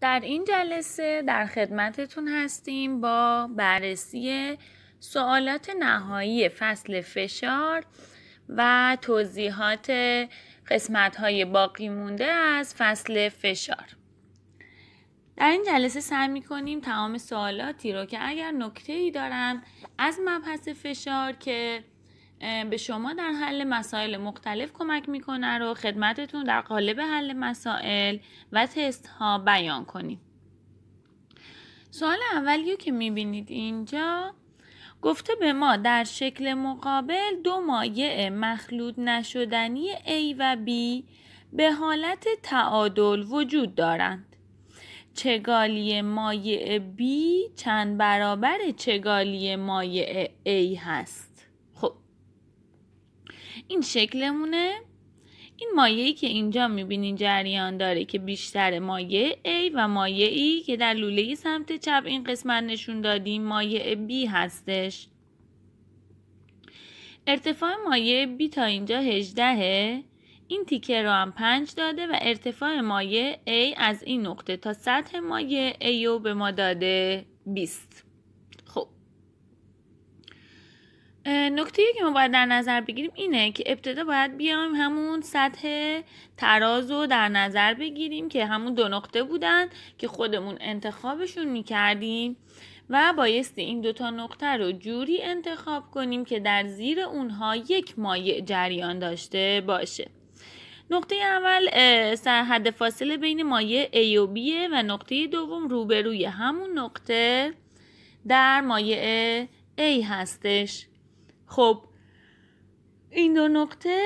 در این جلسه در خدمتتون هستیم با بررسی سوالات نهایی فصل فشار و توضیحات قسمت های باقی مونده از فصل فشار در این جلسه سعی می کنیم تمام سوالاتی رو که اگر نکته ای دارن از مبحث فشار که به شما در حل مسائل مختلف کمک میکنه رو خدمتتون در قالب حل مسائل و تست ها بیان کنیم سوال اولی که میبینید اینجا گفته به ما در شکل مقابل دو مایع مخلوط نشدنی A و B به حالت تعادل وجود دارند چگالی مایع B چند برابر چگالی مایع A هست این شکلمونه این مایعی که اینجا میبینین جریان داره که بیشتر مایه A و ای e که در لوله سمت چپ این قسمت نشون دادیم مایه B هستش ارتفاع مایه B تا اینجا 18 این تیکه رو هم 5 داده و ارتفاع مایه A از این نقطه تا سطح مایه A به ما داده 20 نکته که ما باید در نظر بگیریم اینه که ابتدا باید بیایم همون سطح تراز رو در نظر بگیریم که همون دو نقطه بودن که خودمون انتخابشون میکردیم و بایستی این دوتا نقطه رو جوری انتخاب کنیم که در زیر اونها یک مایع جریان داشته باشه نقطه اول حد فاصله بین مایع A و B و نقطه دوم روبروی همون نقطه در مایع A هستش خب این دو نقطه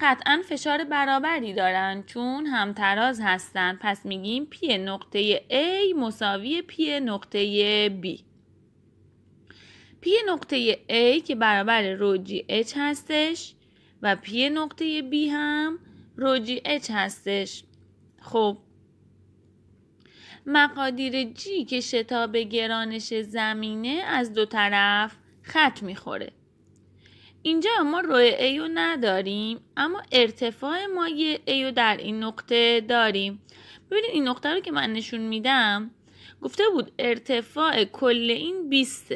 قطعا فشار برابری دارن چون همتراز هستن پس میگیم پی نقطه A مساوی پی نقطه B پی نقطه A که برابر جی اچ هستش و پی نقطه B هم جی اچ هستش خب مقادیر جی که شتاب گرانش زمینه از دو طرف خط میخوره اینجا ما روی ایو نداریم اما ارتفاع ما ایو در این نقطه داریم ببینید این نقطه رو که من نشون میدم گفته بود ارتفاع کل این 20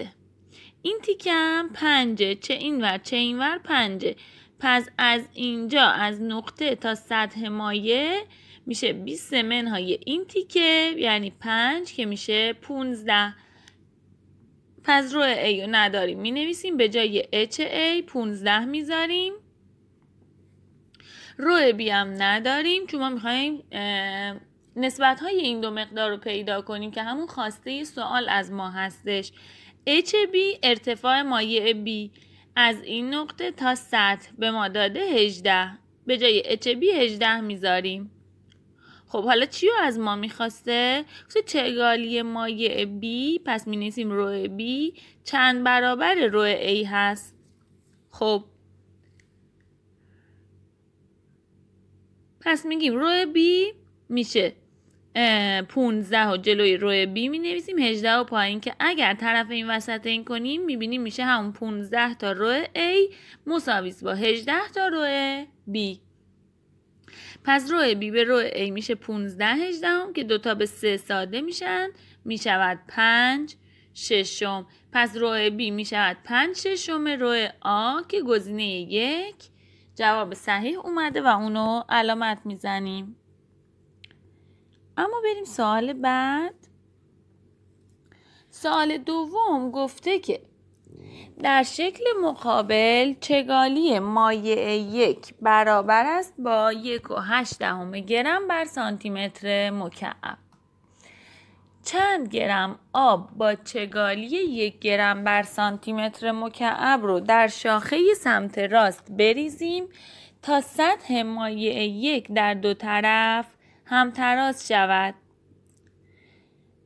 این تیکم پنجه چه اینور چه اینور پنجه پس از اینجا از نقطه تا سطح مایه میشه 20 منهای این تیکه یعنی 5 که میشه 15 پس روی ای رو نداریم می نویسیم به جای اچ A 15 میذاریم روی بی هم نداریم چون ما میخوایم نسبت های این دو مقدار رو پیدا کنیم که همون خواسته سوال از ما هستش بی ارتفاع مایع بی از این نقطه تا سطح به ما داده 18 به جای HB 18 میذاریم خب حالا چی رو از ما میخواسته؟ تو چگالی مایع B پس می نویسیم روی B چند برابر رو A هست خب پس میگیم رو B میشه 15 و جلوی روی B می نویسیم 18 و پایین که اگر طرف این وسط این کنیم میبینیم میشه همون 15 تا روی A مساویس با هجده تا روی B پس روی به رو ای میشه 15 18 که دوتا به سه ساده میشن میشود 5 ششم پس روی بی میشود 5 ششم روی آ که گزینه یک جواب صحیح اومده و اونو علامت میزنیم اما بریم سوال بعد سوال دوم گفته که در شکل مقابل چگالی مایع یک برابر است با یک و هشت دهم گرم بر سانتیمتر مکعب چند گرم آب با چگالی یک گرم بر سانتیمتر مکعب رو در شاخه سمت راست بریزیم تا سطح مایع یک در دو طرف همتراز شود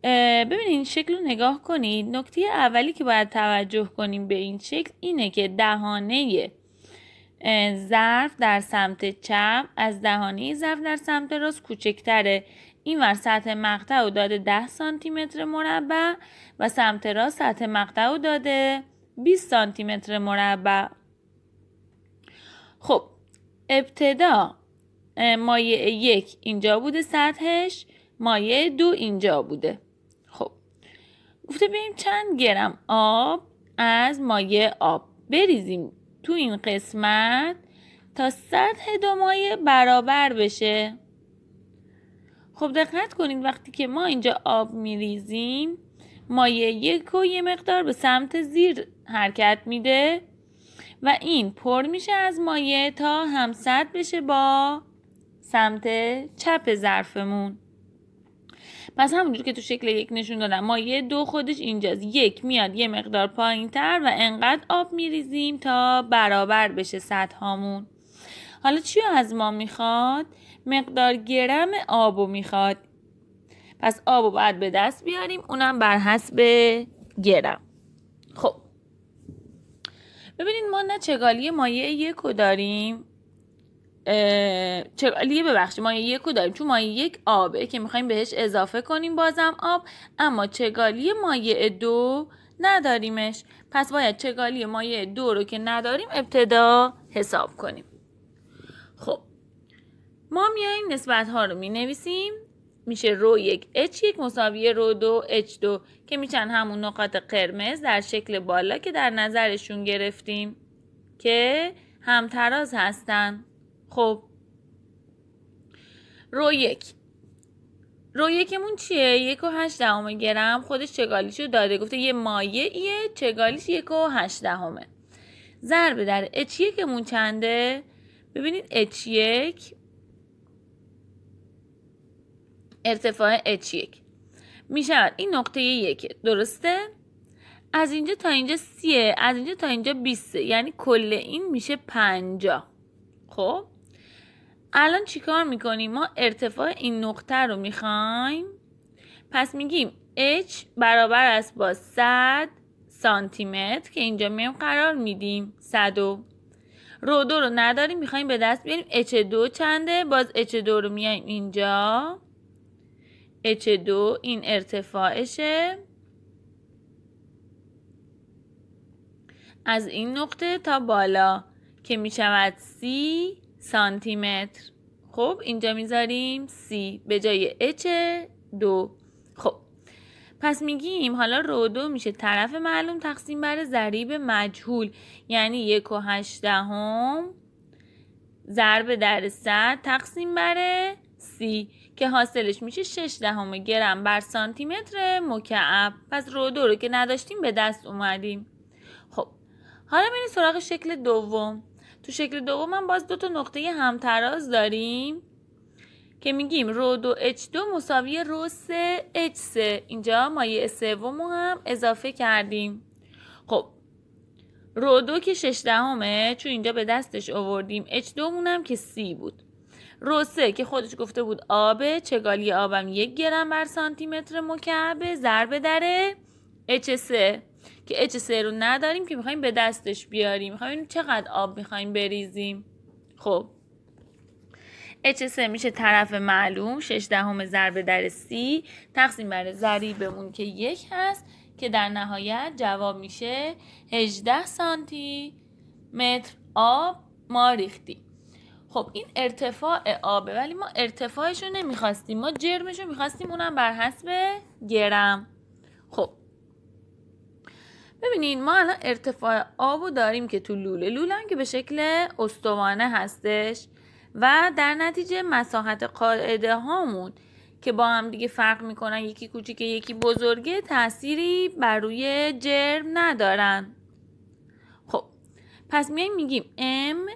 ببینید شکل رو نگاه کنید نکته اولی که باید توجه کنیم به این شکل اینه که دهانه ظرف در سمت چپ از دهانه ظرف در سمت راست کوچکتره این ور سطح مقطع و داده 10 سانتی متر مربع و سمت راست سطح مقطع و داده 20 سانتی متر مربع خب ابتدا مایه یک اینجا بوده سطحش مایه دو اینجا بوده گفته بریم چند گرم آب از مایه آب بریزیم تو این قسمت تا سطح دو مایه برابر بشه خب دقت کنید وقتی که ما اینجا آب میریزیم مایه یک و یه مقدار به سمت زیر حرکت میده و این پر میشه از مایه تا همسط بشه با سمت چپ ظرفمون پس همونجور که تو شکل یک نشون دادم یه دو خودش اینجاست یک میاد یه مقدار پایین تر و انقدر آب میریزیم تا برابر بشه سطحامون حالا چی از ما میخواد مقدار گرم آبو میخواد پس آبو باید به دست بیاریم اونم بر حسب گرم خب ببینید ما نه چگالی مایه یکو داریم چگالیه ببخشید ما یک داریم چون مایه یک آبه که میخوایم بهش اضافه کنیم بازم آب اما چگالی مایه دو نداریمش پس باید چگالی مایه دو رو که نداریم ابتدا حساب کنیم خب ما میاییم نسبت ها رو می نویسیم میشه رو یک اچ یک مساوی رو دو h دو که میشن همون نقاط قرمز در شکل بالا که در نظرشون گرفتیم که همتراز هستند، خب رو یک رو یکمون چیه؟ یک و هشت دهم گرم خودش چگالیشو داده گفته یه مایه ایه چگالیش یک و هشت دهمه ضربه در اچ یکمون چنده؟ ببینید اچ یک ارتفاع اچ یک میشود این نقطه یکه درسته؟ از اینجا تا اینجا سیه از اینجا تا اینجا بیسته یعنی کل این میشه پنجا خب الان چیکار میکنیم ما ارتفاع این نقطه رو میخوایم پس میگیم h برابر است با 100 سانتی متر که اینجا میم قرار میدیم 100 رو دو رو نداریم میخوایم به دست بیاریم h2 چنده باز h2 رو میایم اینجا h2 این ارتفاعشه از این نقطه تا بالا که میشود c سانتی متر خب اینجا میذاریم سی به جای اچ دو خب پس میگیم حالا رو دو میشه طرف معلوم تقسیم بر ضریب مجهول یعنی یک و ضرب در صد تقسیم بر سی که حاصلش میشه 6 دهم گرم بر سانتی متر مکعب پس رو دو رو که نداشتیم به دست اومدیم خب حالا بریم سراغ شکل دوم تو شکل دوم هم باز دو تا نقطه همتراز داریم که میگیم رو دو h دو مساوی رو سه اچ سه. اینجا مایه سوم هم اضافه کردیم خب رو دو که 6 دهمه چون اینجا به دستش آوردیم اچ 2 مونم که سی بود رو سه که خودش گفته بود آبه چگالی آبم یک گرم بر سانتی متر مکعب ضرب در h سه که اچ رو نداریم که میخوایم به دستش بیاریم میخوایم چقدر آب میخوایم بریزیم خب سه میشه طرف معلوم 6 دهم ضرب در سی تقسیم بر ضریبمون که یک هست که در نهایت جواب میشه 18 سانتی متر آب ما ریختیم خب این ارتفاع آبه ولی ما ارتفاعش رو نمیخواستیم ما جرمش رو میخواستیم اونم بر حسب گرم خب ببینین ما الان ارتفاع آب داریم که تو لوله لولن که به شکل استوانه هستش و در نتیجه مساحت قاعده هامون که با هم دیگه فرق میکنن یکی کوچیک یکی بزرگه تأثیری بر روی جرم ندارن خب پس میایم میگیم ام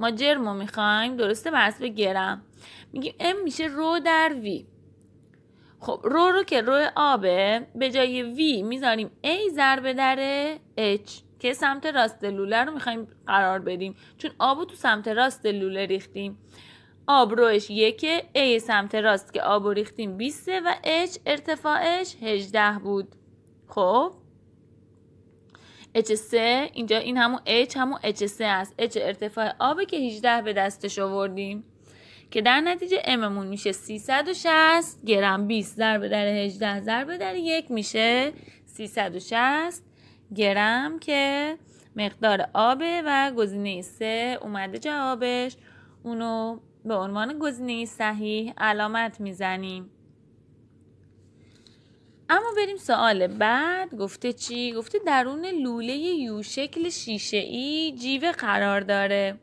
ما جرم رو میخوایم درسته بر به گرم میگیم ام میشه رو در وی خب رو رو که رو آبه به جای وی میذاریم A ضرب در H که سمت راست لوله رو میخوایم قرار بدیم چون آب رو تو سمت راست لوله ریختیم آب روش یکه A سمت راست که آب رو ریختیم 20 و H ارتفاعش 18 بود خب اچ سه اینجا این همون H همون اچ سه است H ارتفاع آبه که 18 به دستش آوردیم که در نتیجه اممون میشه 360 گرم 20 ضرب در 18 ضرب در یک میشه 360 گرم که مقدار آبه و گزینه 3 اومده جوابش اونو به عنوان گزینه صحیح علامت میزنیم اما بریم سوال بعد گفته چی؟ گفته درون لوله یو شکل شیشه ای جیوه قرار داره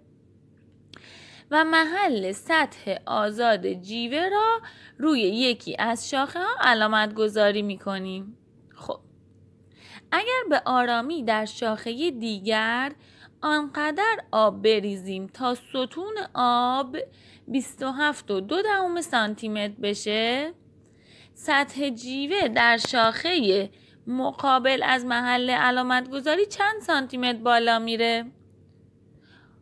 و محل سطح آزاد جیوه را روی یکی از شاخه ها علامت گذاری می کنیم. خب اگر به آرامی در شاخه دیگر آنقدر آب بریزیم تا ستون آب 27 و دو دوم سانتی بشه سطح جیوه در شاخه مقابل از محل علامت گذاری چند سانتیمت بالا میره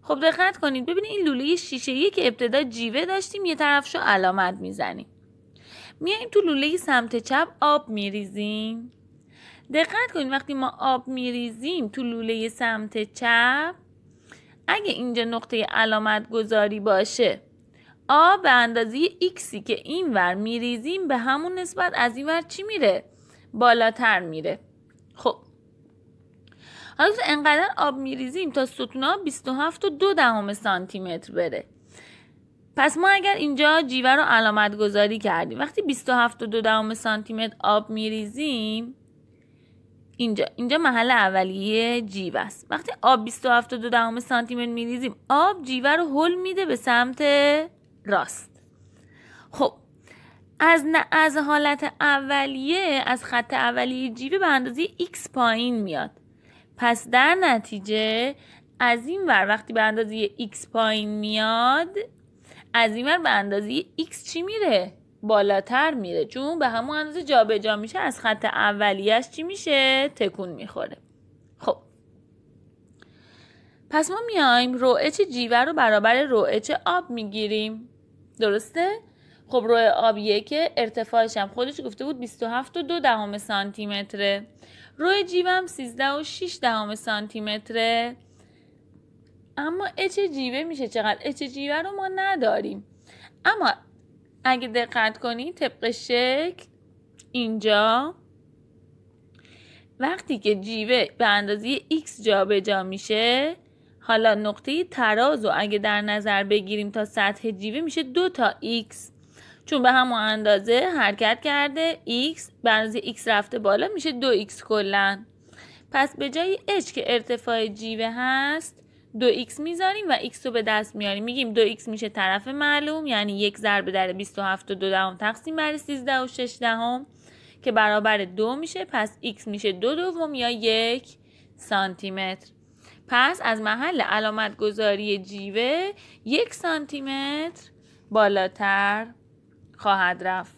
خب دقت کنید ببینید این لوله شیشه که ابتدا جیوه داشتیم یه طرفشو علامت میزنیم میایم تو لوله سمت چپ آب میریزیم دقت کنید وقتی ما آب میریزیم تو لوله سمت چپ اگه اینجا نقطه علامت گذاری باشه آب به اندازه ایکسی که این ور میریزیم به همون نسبت از این ور چی میره؟ بالاتر میره خب تو انقدر آب میریزیم تا ستونا 27 و دو دهم سانتی متر بره پس ما اگر اینجا جیوه رو علامت گذاری کردیم وقتی 27 و دو دهم سانتی متر آب میریزیم اینجا اینجا محل اولیه جیوه است وقتی آب 27 و دو دهم سانتی متر میریزیم آب جیوه رو هل میده به سمت راست خب از از حالت اولیه از خط اولیه جیوه به اندازه x پایین میاد پس در نتیجه از این ور وقتی به اندازه x پایین میاد از این ور به اندازه x چی میره بالاتر میره چون به همون اندازه جابجا جا میشه از خط اولیش چی میشه تکون میخوره خب پس ما میایم روئچ جیوه رو برابر روئچ آب میگیریم درسته خب روی آب که ارتفاعش هم خودش گفته بود 27 و سانتی متره روی جیبم 13 و 6 دهم سانتی اما اچ جیبه میشه چقدر اچ جیوه رو ما نداریم اما اگه دقت کنی طبق شکل اینجا وقتی که جیوه به اندازه x جابجا جا میشه حالا نقطه تراز رو اگه در نظر بگیریم تا سطح جیوه میشه دو تا x چون به همون اندازه حرکت کرده x به اندازه x رفته بالا میشه 2x کلا پس به جای h که ارتفاع جیوه هست 2x میذاریم و x رو به دست میاریم میگیم 2x میشه طرف معلوم یعنی یک ضرب در 27 و 2 دهم تقسیم بر 13 و 6 دهم که برابر 2 میشه پس x میشه دو دوم یا 1 سانتی متر پس از محل علامت گذاری جیوه یک سانتی متر بالاتر خواهد رفت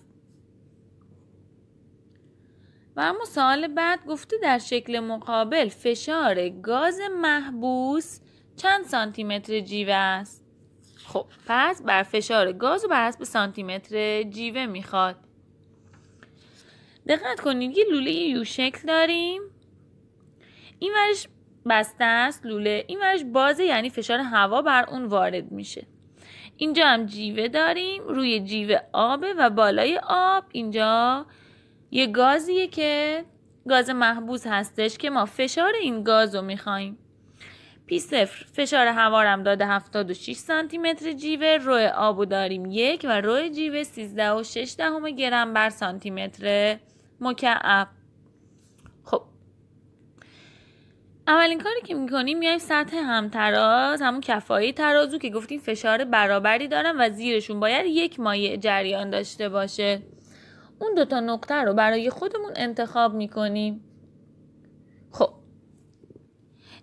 و اما سوال بعد گفته در شکل مقابل فشار گاز محبوس چند متر جیوه است خب پس بر فشار گاز و بر حسب متر جیوه میخواد دقت کنید یه لوله یو شکل داریم این ورش بسته است لوله این ورش بازه یعنی فشار هوا بر اون وارد میشه اینجا هم جیوه داریم روی جیوه آبه و بالای آب اینجا یه گازیه که گاز محبوس هستش که ما فشار این گاز رو میخواییم پی صفر فشار هوارم داده 76 سانتی متر جیوه روی آبو داریم یک و روی جیوه 13 و دهم گرم بر سانتی متر مکعب اولین کاری که میکنیم میایم سطح همتراز همون کفایی ترازو که گفتیم فشار برابری دارن و زیرشون باید یک مایع جریان داشته باشه اون دوتا نقطه رو برای خودمون انتخاب میکنیم خب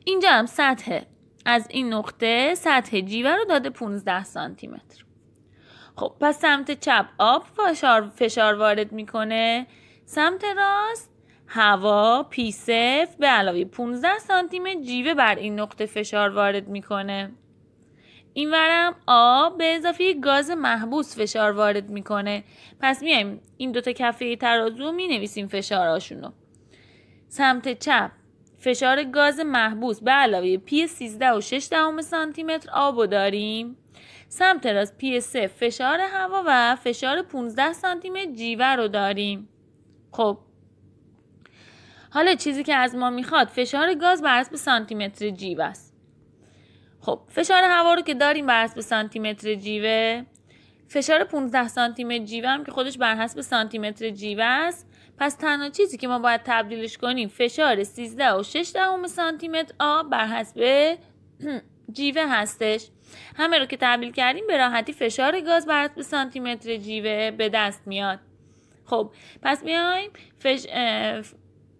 اینجا هم سطح از این نقطه سطح جیوه رو داده 15 سانتی متر خب پس سمت چپ آب فشار, فشار وارد میکنه سمت راست هوا پی به علاوه 15 سانتیم جیوه بر این نقطه فشار وارد میکنه این ورم آب به اضافه گاز محبوس فشار وارد میکنه پس میایم این دوتا کفه ترازو می نویسیم رو. سمت چپ فشار گاز محبوس به علاوه پی 13 و 6 دهم سانتی متر آب داریم سمت راست پی فشار هوا و فشار 15 سانتی متر جیوه رو داریم خب حالا چیزی که از ما میخواد فشار گاز بر حسب متر جیب است خب فشار هوا رو که داریم بر حسب متر جیوه فشار 15 متر جیوه هم که خودش بر حسب متر جیوه است پس تنها چیزی که ما باید تبدیلش کنیم فشار 13 و 6 دهم سانتیمتر آب بر حسب جیوه هستش همه رو که تبدیل کردیم به راحتی فشار گاز بر حسب متر جیوه به دست میاد خب پس بیایم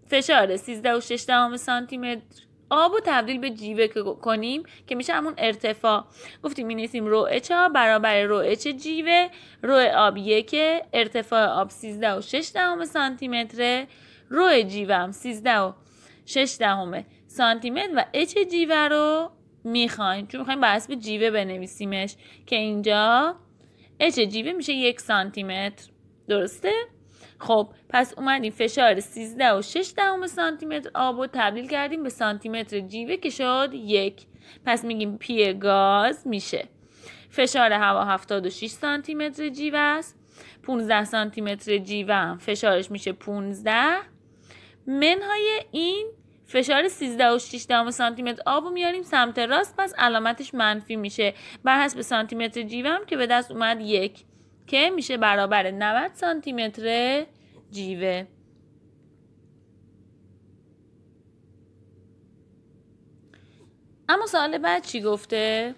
فشار 13 آره، و 6 سانتی متر آب و تبدیل به جیوه کنیم که میشه همون ارتفاع گفتیم می نیستیم رو اچ برابر رو اچ جیوه رو آب که ارتفاع آب 13 و 6 دهم سانتی متر رو جیوه هم 13 و 6 دهم سانتی متر و اچ جیوه رو میخوایم چون میخوایم بس به جیوه بنویسیمش که اینجا اچ جیوه میشه یک سانتی متر درسته خب پس اومدیم فشار 13 و 6 دهم سانتی متر آب و تبدیل کردیم به سانتی متر جیوه که شد یک پس میگیم پی گاز میشه فشار هوا 76 سانتی متر جیوه است 15 سانتی متر جیوه هم فشارش میشه 15 منهای این فشار 13 و 6 دهم سانتی متر آب میاریم سمت راست پس علامتش منفی میشه بر حسب سانتی متر جیوه هم که به دست اومد یک که میشه برابر 90 سانتی متر جیوه اما سوال بعد چی گفته؟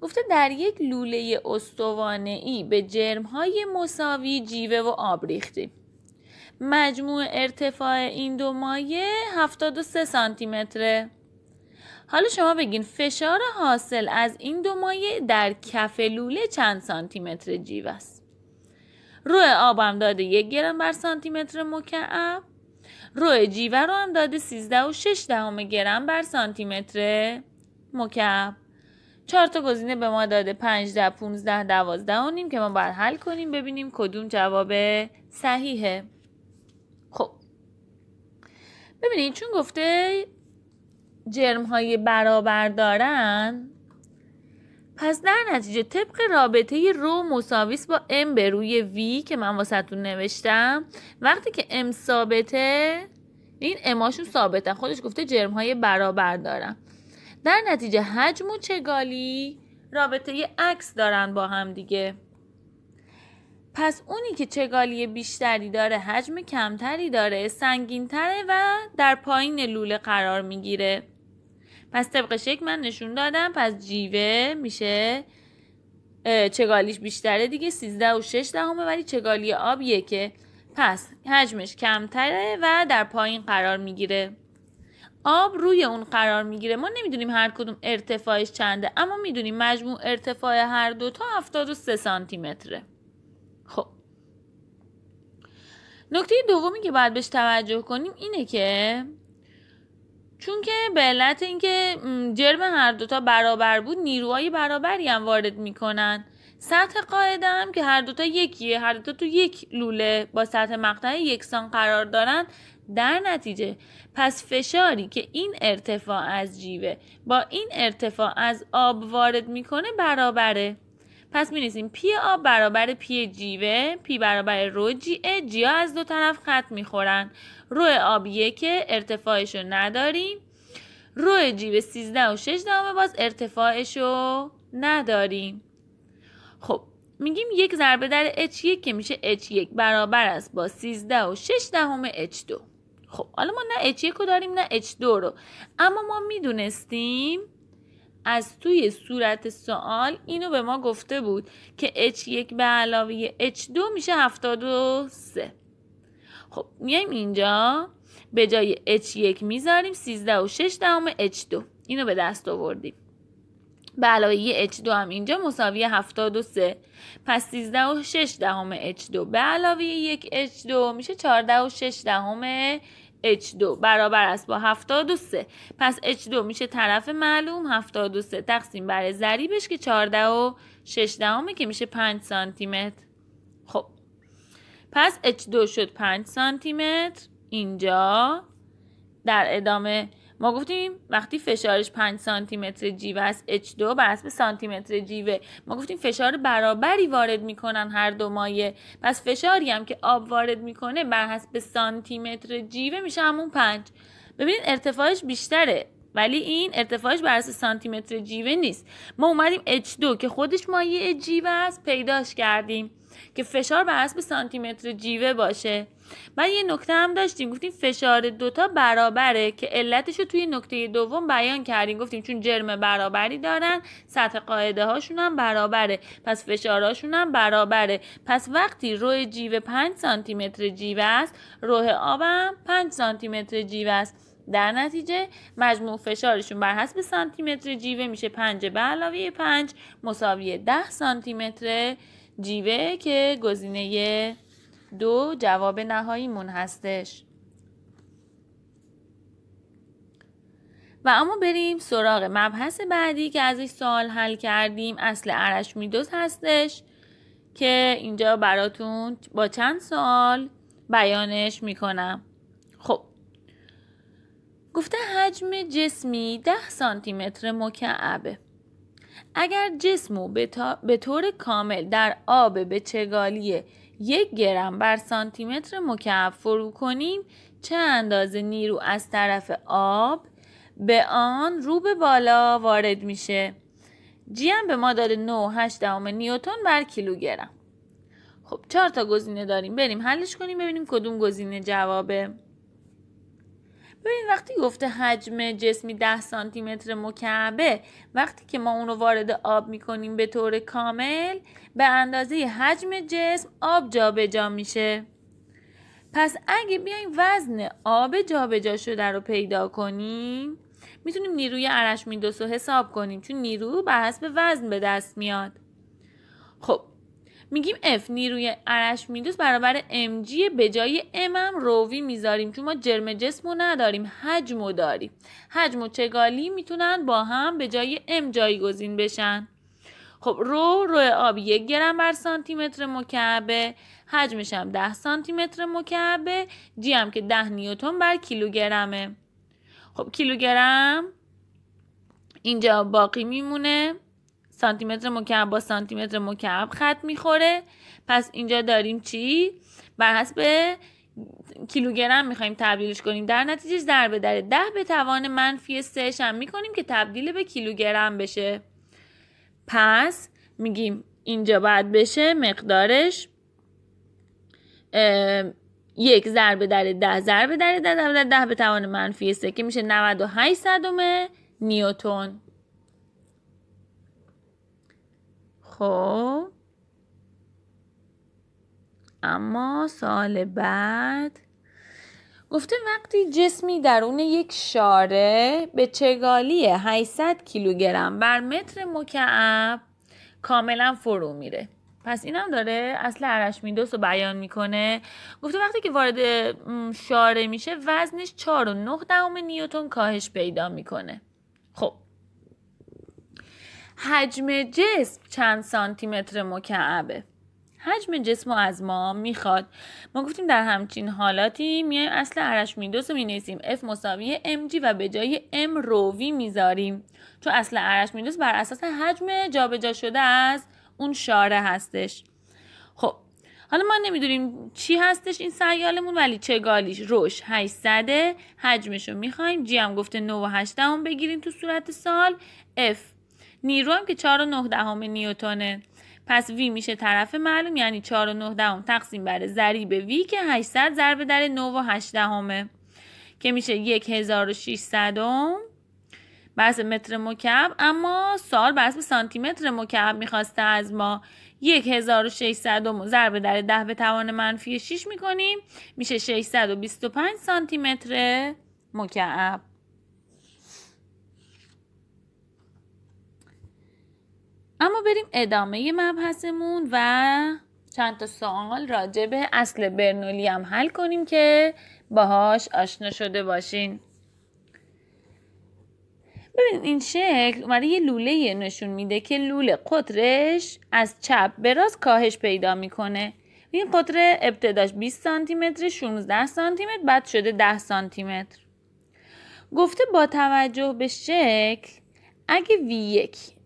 گفته در یک لوله استوانه ای به جرم های مساوی جیوه و آب ریختیم مجموع ارتفاع این دو مایع 73 سانتی حالا شما بگین فشار حاصل از این دو مایع در کف لوله چند سانتی متر جیوه است روی آبم داده یک گرم بر سانتی متر مکعب روی جیوه رو هم داده سیزده و 6 دهم گرم بر سانتی متر مکعب چهار تا گزینه به ما داده 5 ده 15 12 و نیم که ما باید حل کنیم ببینیم کدوم جواب صحیحه خب ببینید چون گفته جرم های برابر دارن پس در نتیجه طبق رابطه رو مساویس با ام به روی وی که من واسهتون نوشتم وقتی که ام ثابته این اماشون ثابتن خودش گفته جرم های برابر دارن در نتیجه حجم و چگالی رابطه عکس دارن با هم دیگه پس اونی که چگالی بیشتری داره حجم کمتری داره سنگینتره و در پایین لوله قرار میگیره پس طبق شکل من نشون دادم پس جیوه میشه چگالیش بیشتره دیگه 13 و 6 دهمه ولی چگالی آب یکه پس حجمش کمتره و در پایین قرار میگیره آب روی اون قرار میگیره ما نمیدونیم هر کدوم ارتفاعش چنده اما میدونیم مجموع ارتفاع هر دو تا 73 سانتی متره خب نکته دومی که باید بهش توجه کنیم اینه که چون که به علت اینکه جرم هر دوتا برابر بود نیروهای برابری هم وارد میکنن سطح قاعده هم که هر دوتا یکیه هر دوتا تو یک لوله با سطح مقطع یکسان قرار دارن در نتیجه پس فشاری که این ارتفاع از جیوه با این ارتفاع از آب وارد میکنه برابره پس می پی آ برابر پی جیوه پی برابر رو جی از دو طرف خط میخورن رو آب که ارتفاعش رو نداریم رو جیوه 13 و 6 دامه باز ارتفاعش رو نداریم خب میگیم یک ضربه در H1 که میشه H1 برابر است با 13 و 6 دهم H2 خب حالا ما نه H1 رو داریم نه H2 رو اما ما میدونستیم از توی صورت سوال اینو به ما گفته بود که H1 به علاوه H2 میشه 73 خب میایم اینجا به جای H1 میذاریم 13 و 6 دهم H2 اینو به دست آوردیم به علاوه H2 هم اینجا مساوی 73 پس 13 و 6 دهم H2 به علاوه 1 H2 میشه 14 و 6 دهم H2 برابر است با 73 پس H2 میشه طرف معلوم 73 تقسیم بر ضریبش که 14 و 6 دهمه که میشه 5 سانتی متر خب پس H2 شد 5 سانتی متر اینجا در ادامه ما گفتیم وقتی فشارش 5 سانتی متر جیوه است H2 بر حسب سانتی متر جیوه ما گفتیم فشار برابری وارد میکنن هر دو مایع پس فشاری هم که آب وارد میکنه بر حسب سانتی متر جیوه میشه همون 5 ببینید ارتفاعش بیشتره ولی این ارتفاعش بر اساس سانتی متر جیوه نیست ما اومدیم H2 که خودش مایه جیوه است پیداش کردیم که فشار بر حسب سانتی متر جیوه باشه بعد یه نکته هم داشتیم گفتیم فشار دوتا برابره که علتش رو توی نکته دوم بیان کردیم گفتیم چون جرم برابری دارن سطح قاعده هاشون هم برابره پس فشارشون هم برابره پس وقتی روی جیوه 5 سانتی متر جیوه است روح آبم 5 سانتی متر جیوه است در نتیجه مجموع فشارشون بر حسب سانتی متر جیوه میشه 5 به علاوه 5 مساوی 10 سانتی متر جیوه که گزینه دو جواب نهاییمون هستش و اما بریم سراغ مبحث بعدی که از این سال حل کردیم اصل میدوز هستش که اینجا براتون با چند سال بیانش میکنم خب گفته حجم جسمی ده سانتی متر مکعبه اگر جسمو به طور کامل در آب به چگالی یک گرم بر سانتی متر مکعب فرو کنیم چه اندازه نیرو از طرف آب به آن رو به بالا وارد میشه جی هم به ما داده 9.8 نیوتن بر کیلوگرم خب چهار تا گزینه داریم بریم حلش کنیم ببینیم کدوم گزینه جوابه ببین وقتی گفته حجم جسمی 10 سانتی متر مکعبه وقتی که ما اون رو وارد آب میکنیم به طور کامل به اندازه حجم جسم آب جابجا جا میشه پس اگه بیایم وزن آب جابجا شده رو پیدا کنیم میتونیم نیروی ارشمیدس رو حساب کنیم چون نیرو به حسب وزن به دست میاد خب میگیم F نیروی ارش میدوز برابر mg به جای m هم روی میذاریم چون ما جرم جسمو نداریم حجمو داریم حجم و چگالی میتونن با هم به جای m جایگزین بشن خب رو رو آب یک گرم بر سانتی متر مکعبه حجمش هم ده سانتی متر مکعبه جی هم که ده نیوتون بر کیلوگرمه خب کیلوگرم اینجا باقی میمونه سانتیمتر متر مکعب با سانتی متر مکعب خط میخوره پس اینجا داریم چی بر حسب کیلوگرم میخوایم تبدیلش کنیم در نتیجه ضربه در ده به توان منفی سهش هم میکنیم که تبدیل به کیلوگرم بشه پس میگیم اینجا باید بشه مقدارش یک ضرب در ده ضرب در ده ده به توان منفی سه که میشه 98 صدومه نیوتون خب اما سال بعد گفته وقتی جسمی درون یک شاره به چگالی 800 کیلوگرم بر متر مکعب کاملا فرو میره پس اینم داره اصل ارشمیدس رو بیان میکنه گفته وقتی که وارد شاره میشه وزنش 4.9 دهم نیوتون کاهش پیدا میکنه خب حجم جسم چند سانتی متر مکعبه حجم جسم از ما میخواد ما گفتیم در همچین حالاتی میایم اصل ارشمیدس رو مینویسیم F مساوی جی و به جای m روی میذاریم چون اصل میدوس بر اساس حجم جابجا شده از اون شاره هستش خب حالا ما نمیدونیم چی هستش این سیالمون ولی چه گالیش؟ روش 800 حجمش رو میخوایم جی هم گفته 9 و 8 بگیریم تو صورت سال F نیرو هم که 4 و 9 دهم نیوتونه پس وی میشه طرف معلوم یعنی 4 و 9 دهم تقسیم بر ضریب وی که 800 ضرب در 9 و 8 دهمه که میشه 1600 بس متر مکعب اما سال بس به سانتی متر مکعب میخواسته از ما 1600 ضرب در 10 به توان منفی 6 میکنیم میشه 625 سانتی متر مکعب اما بریم ادامه مبحثمون و چند تا سوال راجع به اصل برنولی هم حل کنیم که باهاش آشنا شده باشین ببینید این شکل اومده یه لوله نشون میده که لوله قطرش از چپ به راست کاهش پیدا میکنه این قطر ابتداش 20 سانتی متر 16 سانتی متر بعد شده 10 سانتی متر گفته با توجه به شکل اگه V1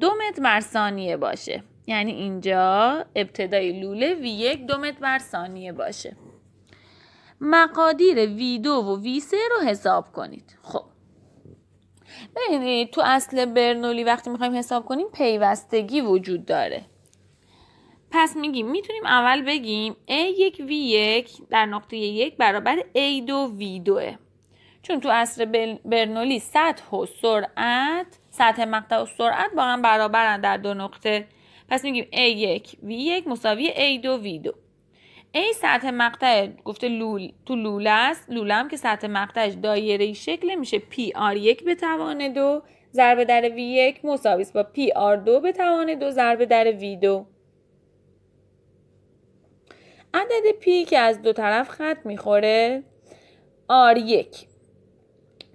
دو متر بر ثانیه باشه یعنی اینجا ابتدای لوله V1 دو متر بر ثانیه باشه مقادیر V2 و V3 رو حساب کنید خب ببینید تو اصل برنولی وقتی میخوایم حساب کنیم پیوستگی وجود داره پس میگیم میتونیم اول بگیم A1 V1 در نقطه یک برابر A2 V2 چون تو اصل برنولی سطح و سرعت سطح مقطع و سرعت با هم برابرن در دو نقطه پس میگیم A1 V1 مساوی A2 V2 A سطح مقطع گفته لول تو لوله است لوله که سطح مقطعش دایره شکل میشه PR1 به توان دو ضرب در V1 مساوی با PR2 به توان دو ضرب در V2 عدد P که از دو طرف خط میخوره R1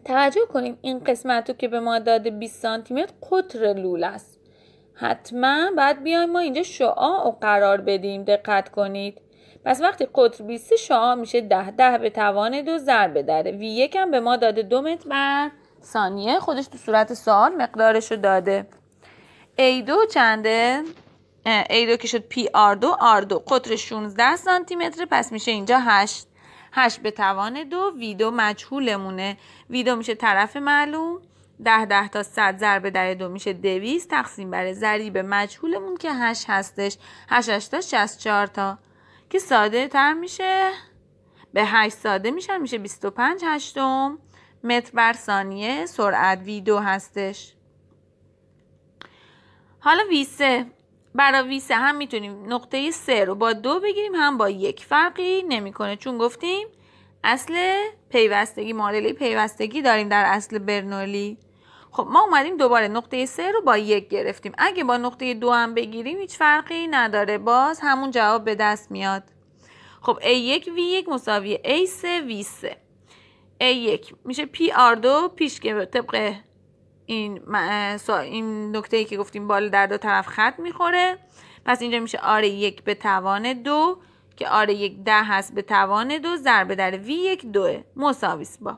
توجه کنیم این قسمت رو که به ما داده 20 سانتیمتر قطر لول است حتما بعد بیایم ما اینجا شعاع و قرار بدیم دقت کنید پس وقتی قطر 20 شعاع میشه 10 10 به توان دو ضرب در وی یکم به ما داده دو متر بر ثانیه خودش تو صورت سوال مقدارش رو داده ای دو چنده ای دو که شد پی آر دو آر دو قطر 16 سانتی متر پس میشه اینجا 8 8 به توان دو ویدو مجهولمونه ویدو میشه طرف معلوم ده ده تا صد ضرب در دو میشه دویست تقسیم بر ضریب مجهولمون که هشت هستش هشت تا شست تا که ساده تر میشه به هشت ساده میشن میشه بیست و پنج هشتم متر بر ثانیه سرعت ویدو هستش حالا وی براویس هم میتونیم نقطه سه رو با دو بگیریم هم با یک فرقی نمیکنه چون گفتیم اصل پیوستگی معادله پیوستگی داریم در اصل برنولی خب ما اومدیم دوباره نقطه سه رو با یک گرفتیم اگه با نقطه دو هم بگیریم هیچ فرقی نداره باز همون جواب به دست میاد خب A1 V1 مساوی A3 V3 A1 میشه PR2 پیش که طبق این این نکته ای که گفتیم بال در دو طرف خط میخوره پس اینجا میشه آر یک به توان دو که آر یک ده هست به توان دو ضربه در وی یک دوه مساویس با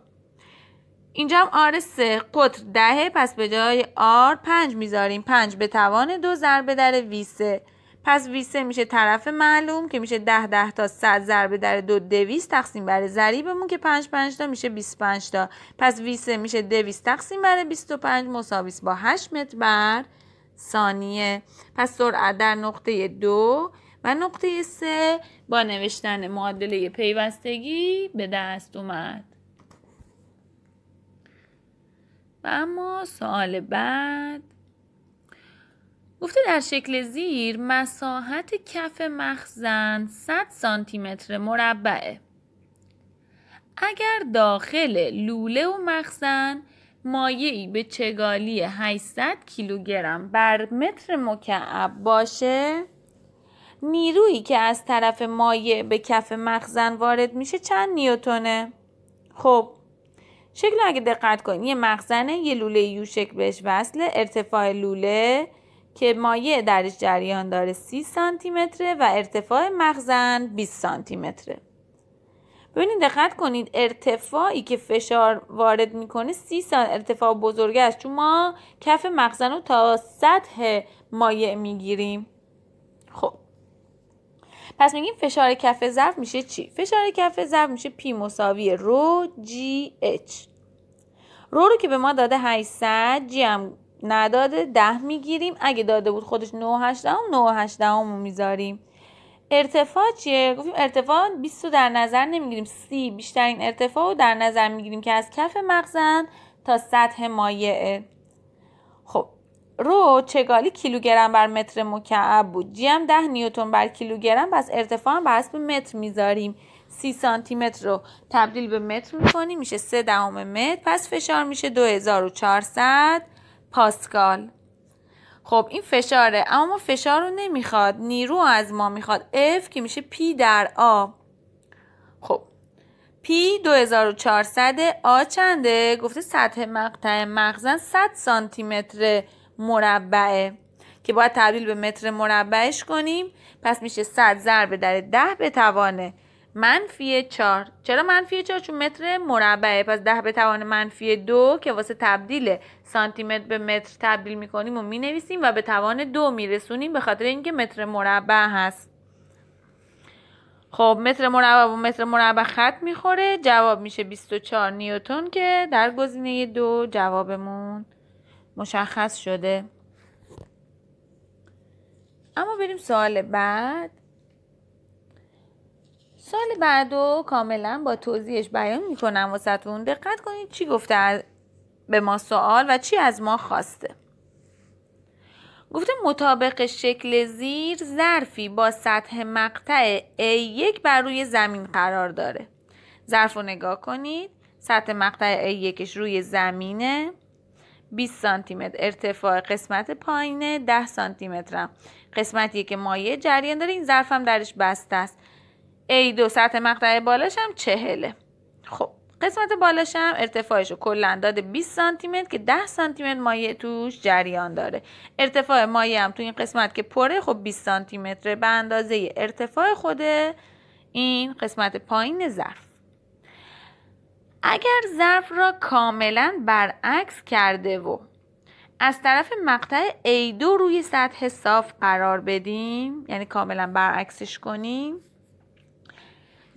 اینجا هم آر سه قطر دهه پس به جای آر پنج میذاریم پنج به توان دو ضربه در وی سه پس 20 میشه طرف معلوم که میشه 10 تا تا 100 ضرب در دو 2200 تقسیم بر ضریبمون که 5 پنج تا میشه 25 تا پس 20 میشه 2200 تقسیم بر 25 مساویس با 8 متر بر ثانیه پس سرعت در نقطه دو و نقطه سه با نوشتن معادله پیوستگی به دست اومد و ما سوال بعد گفته در شکل زیر مساحت کف مخزن 100 سانتی متر مربعه اگر داخل لوله و مخزن مایعی به چگالی 800 کیلوگرم بر متر مکعب باشه نیرویی که از طرف مایع به کف مخزن وارد میشه چند نیوتونه خب شکل اگه دقت کنید یه مخزنه یه لوله یو شکل بهش وصله ارتفاع لوله که مایع درش جریان داره 30 سانتی و ارتفاع مخزن 20 سانتی متر. ببینید دقت کنید ارتفاعی که فشار وارد میکنه 30 سانتی ارتفاع بزرگه است چون ما کف مخزن رو تا سطح مایع میگیریم خب پس میگیم فشار کف ظرف میشه چی؟ فشار کف ظرف میشه پی مساوی رو جی اچ رو رو که به ما داده 800 جی هم نداد ده میگیریم اگه داده بود خودش 9 8 9 8 میذاریم ارتفاع چیه گفتیم ارتفاع 20 رو در نظر نمیگیریم سی بیشترین ارتفاع رو در نظر میگیریم که از کف مغزن تا سطح مایعه خب رو چگالی کیلوگرم بر متر مکعب بود جی هم 10 نیوتن بر کیلوگرم پس ارتفاع هم به متر میذاریم 30 سانتی متر رو تبدیل به متر میکنیم میشه 3 دهم متر پس فشار میشه 2400 پاسکال خب این فشاره اما ما فشار رو نمیخواد نیرو از ما میخواد F که میشه P در A. خب P 2400 A چنده گفته سطح مقطع مخزن 100 سانتی متر مربعه که باید تبدیل به متر مربعش کنیم پس میشه 100 ضرب در 10 به توانه منفی 4 چرا منفی 4 چون متر مربعه پس 10 به توان منفی دو که واسه تبدیل سانتی متر به متر تبدیل میکنیم و مینویسیم و به توان 2 میرسونیم به خاطر اینکه متر مربع هست خب متر مربع و متر مربع خط میخوره جواب میشه 24 نیوتن که در گزینه دو جوابمون مشخص شده اما بریم سوال بعد سال بعد و کاملا با توضیحش بیان میکنم واسهتون دقت کنید چی گفته به ما سوال و چی از ما خواسته گفته مطابق شکل زیر ظرفی با سطح مقطع A1 بر روی زمین قرار داره ظرف رو نگاه کنید سطح مقطع A1ش روی زمینه 20 سانتی متر ارتفاع قسمت پایینه 10 سانتی متر قسمتی که مایع جریان داره این ظرف هم درش بسته است A2 سطح مقطع بالاش هم چهله خب قسمت بالاش هم ارتفاعش رو کلا داده 20 سانتی متر که 10 سانتی متر مایع توش جریان داره ارتفاع مایه هم تو این قسمت که پره خب 20 سانتی متر به اندازه ارتفاع خود این قسمت پایین ظرف اگر ظرف را کاملا برعکس کرده و از طرف مقطع A2 روی سطح صاف قرار بدیم یعنی کاملا برعکسش کنیم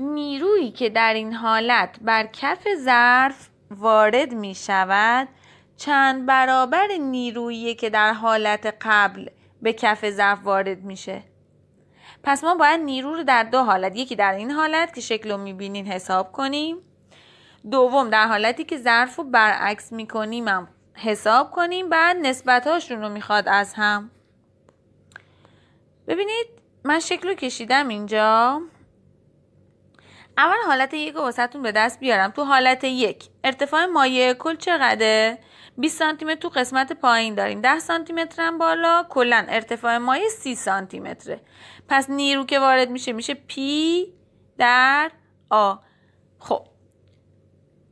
نیرویی که در این حالت بر کف ظرف وارد می شود چند برابر نیرویی که در حالت قبل به کف ظرف وارد میشه پس ما باید نیرو رو در دو حالت یکی در این حالت که شکل رو میبینین حساب کنیم دوم در حالتی که ظرف رو برعکس کنیم هم حساب کنیم بعد نسبت هاشون رو میخواد از هم ببینید من شکل رو کشیدم اینجا اول حالت یک رو به دست بیارم تو حالت یک ارتفاع مایه کل چقدره 20 سانتی متر تو قسمت پایین داریم 10 سانتی متر هم بالا کلا ارتفاع مایه 30 سانتی متره پس نیرو که وارد میشه میشه پی در آ خب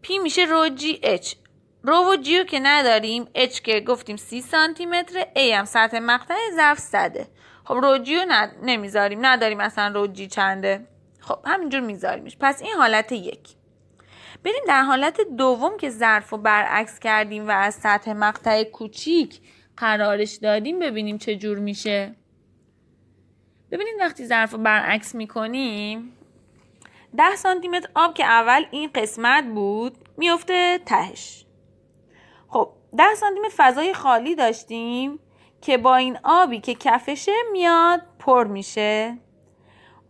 پی میشه رو جی اچ رو و جیو که نداریم اچ که گفتیم 30 سانتی متر ای هم سطح مقطع ظرف صده خب رو جیو نمیذاریم نداریم اصلا رو جی چنده خب همینجور میذاریمش پس این حالت یک بریم در حالت دوم که ظرف رو برعکس کردیم و از سطح مقطع کوچیک قرارش دادیم ببینیم چه جور میشه ببینید وقتی ظرف رو برعکس میکنیم ده سانتیمتر آب که اول این قسمت بود میفته تهش خب ده سانتیمتر فضای خالی داشتیم که با این آبی که کفشه میاد پر میشه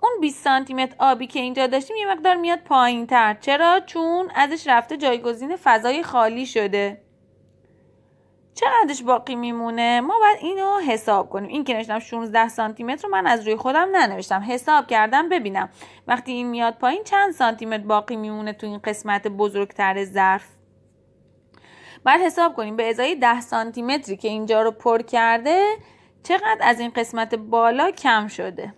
اون 20 سانتی متر آبی که اینجا داشتیم یه مقدار میاد پایین تر چرا چون ازش رفته جایگزین فضای خالی شده چقدرش باقی میمونه ما باید اینو حساب کنیم این که نوشتم 16 سانتی متر رو من از روی خودم ننوشتم حساب کردم ببینم وقتی این میاد پایین چند سانتی متر باقی میمونه تو این قسمت بزرگتر ظرف باید حساب کنیم به ازای 10 سانتی متری که اینجا رو پر کرده چقدر از این قسمت بالا کم شده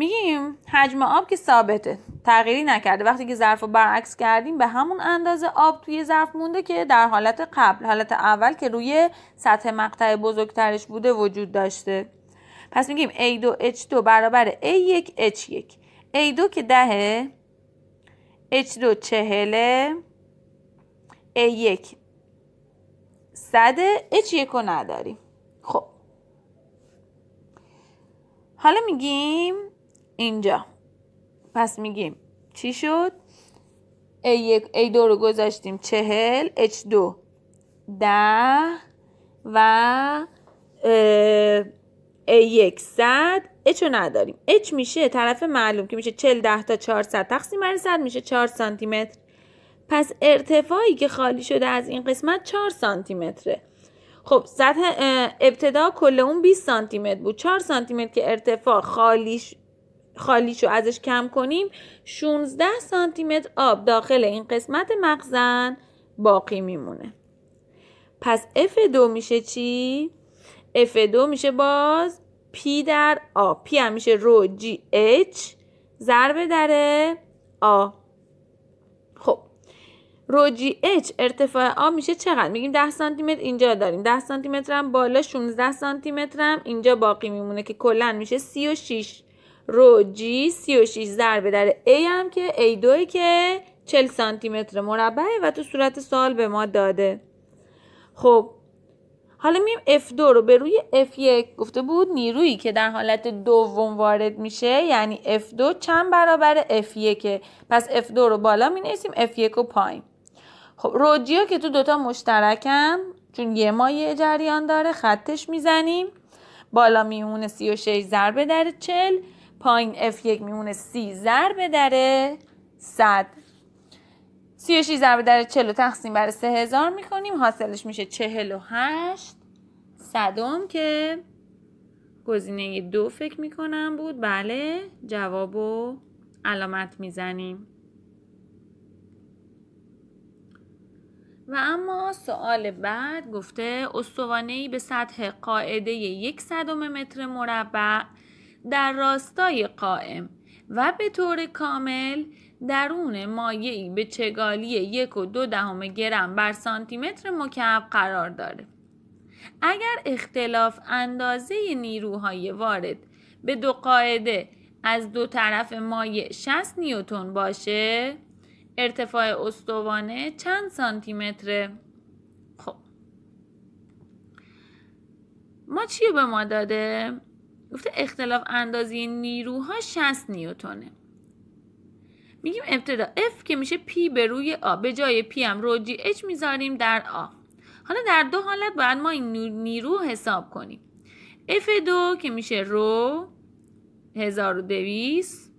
میگیم حجم آب که ثابته تغییری نکرده وقتی که ظرف رو برعکس کردیم به همون اندازه آب توی ظرف مونده که در حالت قبل حالت اول که روی سطح مقطع بزرگترش بوده وجود داشته پس میگیم A2 H2 برابر A1 H1 A2 که دهه H2 چهله A1 صده H1 رو نداریم خب حالا میگیم اینجا پس میگیم چی شد a 2 رو گذاشتیم چهل H2 ده و A1 صد H رو نداریم H میشه طرف معلوم که میشه چل ده تا 400 تقسیم بر صد میشه 4 سانتی متر پس ارتفاعی که خالی شده از این قسمت 4 سانتی خب سطح ابتدا کل اون 20 سانتی متر بود 4 سانتی متر که ارتفاع خالی خالیشو ازش کم کنیم 16 سانتی متر آب داخل این قسمت مغزن باقی میمونه پس F2 میشه چی؟ F2 میشه باز P در آ P هم میشه رو جی اچ ضرب در آ خب رو جی ارتفاع A میشه چقدر میگیم 10 سانتی متر اینجا داریم 10 سانتی متر هم بالا 16 سانتی متر هم اینجا باقی میمونه که کلا میشه 36 رو جی 36 ضربه در ای هم که A 2 که 40 سانتی متر مربعه و تو صورت سال به ما داده خب حالا میم F2 رو به روی F1 گفته بود نیرویی که در حالت دوم وارد میشه یعنی F2 چند برابر F1 پس F2 رو بالا می نویسیم F1 رو پایین خب روجیا که تو دوتا مشترکن چون یه مایه جریان داره خطش میزنیم بالا میمونه 36 ضربه در 40 پایین F1 میمونه 30 ضرب در 100 36 ضرب در 40 تقسیم بر 3000 میکنیم حاصلش میشه 48 صدم که گزینه دو فکر میکنم بود بله جواب و علامت میزنیم و اما سوال بعد گفته استوانه ای به سطح قاعده یک صدم متر مربع در راستای قائم و به طور کامل درون مایعی به چگالی یک و دو دهم گرم بر سانتی متر مکعب قرار داره. اگر اختلاف اندازه نیروهای وارد به دو قاعده از دو طرف مایع 60 نیوتن باشه ارتفاع استوانه چند سانتی متره خب ما چی به ما داده گفته اختلاف اندازی نیروها 60 نیوتونه میگیم ابتدا F که میشه پی به روی آ به جای پی هم رو جی اچ میذاریم در آ حالا در دو حالت باید ما این نیرو حساب کنیم F2 که میشه رو 1200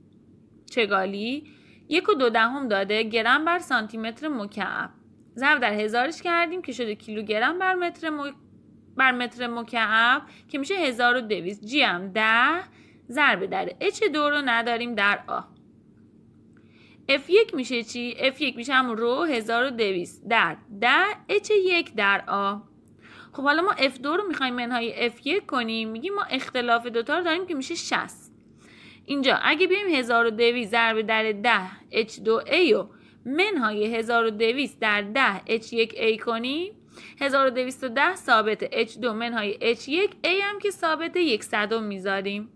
چگالی یک و دو دهم داده گرم بر سانتی متر مکعب ضرب در هزارش کردیم که شده کیلوگرم بر متر بر متر مکعب که میشه 1200 جی هم 10 ضرب در اچ دو رو نداریم در آ F1 میشه چی؟ F1 میشه همون رو 1200 در 10 اچ 1 در آ خب حالا ما F2 رو میخوایم منهای F1 کنیم میگیم ما اختلاف دوتا رو داریم که میشه 60 اینجا اگه بیایم 1200 ضرب در 10 H2A و منهای 1200 در 10 H1A کنیم 1210 ثابت H2 منهای H1 A هم که ثابت یک صدم میذاریم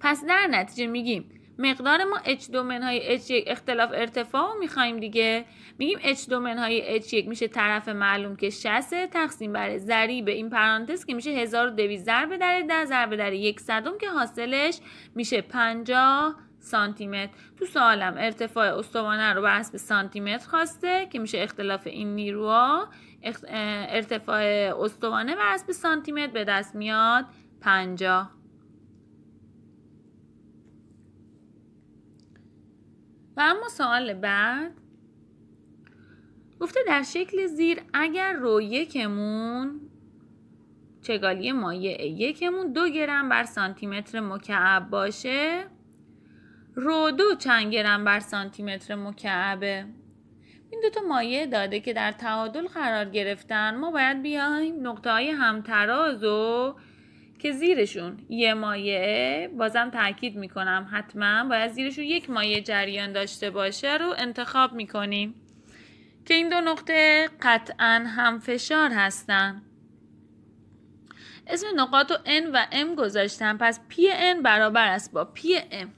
پس در نتیجه میگیم مقدار ما H 2 های H1 اختلاف ارتفاع رو میخواییم دیگه میگیم H 2 های H1 میشه طرف معلوم که 60 تقسیم بر به این پرانتز که میشه 1200 ضرب در 10 ضرب در یک صدم که حاصلش میشه 50 سانتیمتر تو سوالم ارتفاع استوانه رو به به سانتیمتر خواسته که میشه اختلاف این نیروها ارتفاع استوانه به به سانتیمتر به دست میاد پنجا و اما سوال بعد گفته در شکل زیر اگر رو یکمون چگالی مایع یکمون دو گرم بر سانتیمتر مکعب باشه رو دو چند گرم بر سانتی متر مکعبه این دوتا مایه داده که در تعادل قرار گرفتن ما باید بیایم نقطه های همتراز و که زیرشون یه مایه بازم تاکید میکنم حتما باید زیرشون یک مایه جریان داشته باشه رو انتخاب میکنیم که این دو نقطه قطعا هم فشار هستن اسم نقاط رو N و M گذاشتم پس PN برابر است با P M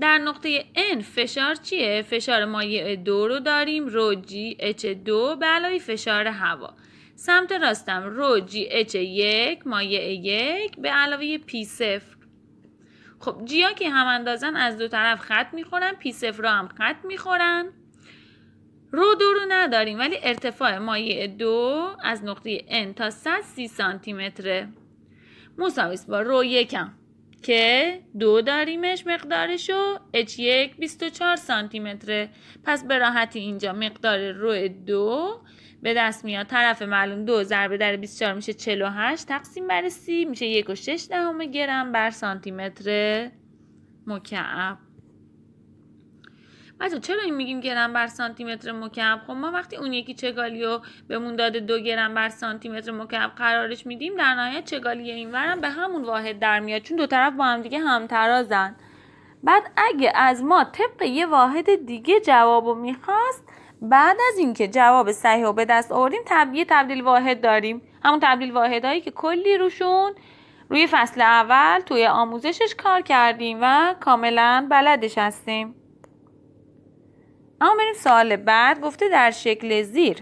در نقطه N فشار چیه؟ فشار مایع دو رو داریم رو جی اچ دو علاوه فشار هوا سمت راستم رو جی اچ یک مایع یک به علاوه پی صفر خب جیا که هم اندازن از دو طرف خط میخورن پی صفر رو هم خط میخورن رو دو رو نداریم ولی ارتفاع مایع دو از نقطه N تا 100 سی سانتی مساویس با رو یکم که دو داریمش مقدارشو h 1 24 سانتی متره پس به راحتی اینجا مقدار رو دو به دست میاد طرف معلوم دو ضربه در 24 میشه 48 تقسیم بر سی میشه 1 و 6 دهم گرم بر سانتی متر مکعب بچه چرا این میگیم گرم بر سانتی متر مکعب خب ما وقتی اون یکی چگالی رو بهمون داده دو گرم بر سانتی متر مکعب قرارش میدیم در نهایت چگالی اینورم به همون واحد در میاد چون دو طرف با هم دیگه همترازن بعد اگه از ما طبق یه واحد دیگه جواب رو میخواست بعد از اینکه جواب صحیح رو به دست آوردیم تبدیل تبدیل واحد داریم همون تبدیل واحد هایی که کلی روشون روی فصل اول توی آموزشش کار کردیم و کاملا بلدش هستیم اما بریم سال بعد گفته در شکل زیر